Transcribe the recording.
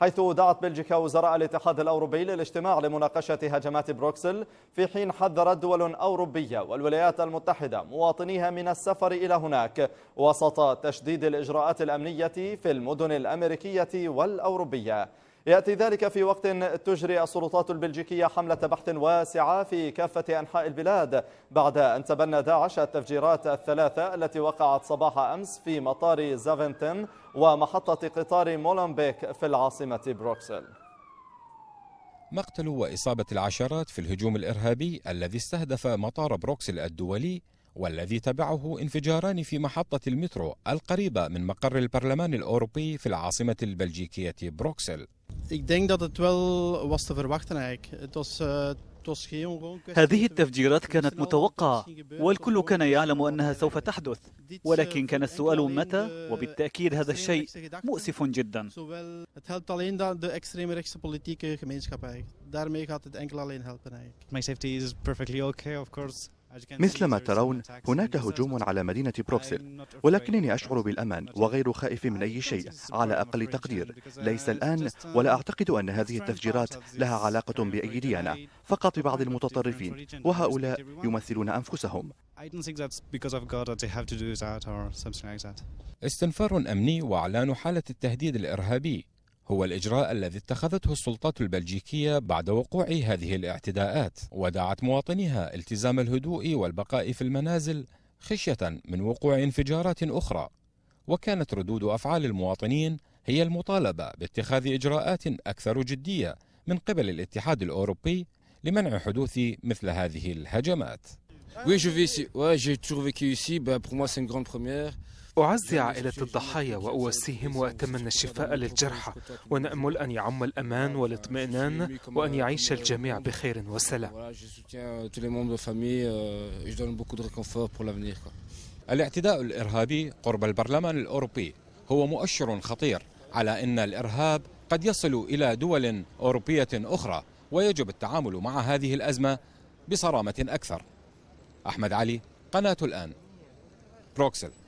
حيث دعت بلجيكا وزراء الاتحاد الأوروبي للاجتماع لمناقشة هجمات بروكسل في حين حذرت دول أوروبية والولايات المتحدة مواطنيها من السفر إلى هناك وسط تشديد الإجراءات الأمنية في المدن الأمريكية والأوروبية يأتي ذلك في وقت تجري السلطات البلجيكية حملة بحث واسعة في كافة أنحاء البلاد بعد أن تبنى داعش التفجيرات الثلاثة التي وقعت صباح أمس في مطار زافنتن ومحطة قطار مولمبيك في العاصمة بروكسل مقتل وإصابة العشرات في الهجوم الإرهابي الذي استهدف مطار بروكسل الدولي والذي تبعه انفجاران في محطة المترو القريبة من مقر البرلمان الأوروبي في العاصمة البلجيكية بروكسل eh, هذه er التفجيرات كانت متوقعة والكل كان يعلم أنها سوف تحدث eh, ولكن كان السؤال متى وبالتأكيد هذا الشيء مؤسف جدا مثل ما ترون هناك هجوم على مدينة بروكسل ولكنني أشعر بالأمان وغير خائف من أي شيء على أقل تقدير ليس الآن ولا أعتقد أن هذه التفجيرات لها علاقة بأي ديانة فقط ببعض المتطرفين وهؤلاء يمثلون أنفسهم استنفار أمني وإعلان حالة التهديد الإرهابي هو الإجراء الذي اتخذته السلطات البلجيكية بعد وقوع هذه الاعتداءات ودعت مواطنيها التزام الهدوء والبقاء في المنازل خشية من وقوع انفجارات أخرى وكانت ردود أفعال المواطنين هي المطالبة باتخاذ إجراءات أكثر جدية من قبل الاتحاد الأوروبي لمنع حدوث مثل هذه الهجمات. Oui, je vais, ouais, j'ai toujours vécu ici. Bah, pour moi, c'est une grande première. أعزي عائلة الضحايا وأواسيهم وأتمنى الشفاء للجرحى ونأمل أن يعم الأمان والاطمئنان وأن يعيش الجميع بخير وسلام الاعتداء الإرهابي قرب البرلمان الأوروبي هو مؤشر خطير على أن الإرهاب قد يصل إلى دول أوروبية أخرى ويجب التعامل مع هذه الأزمة بصرامة أكثر أحمد علي قناة الآن بروكسل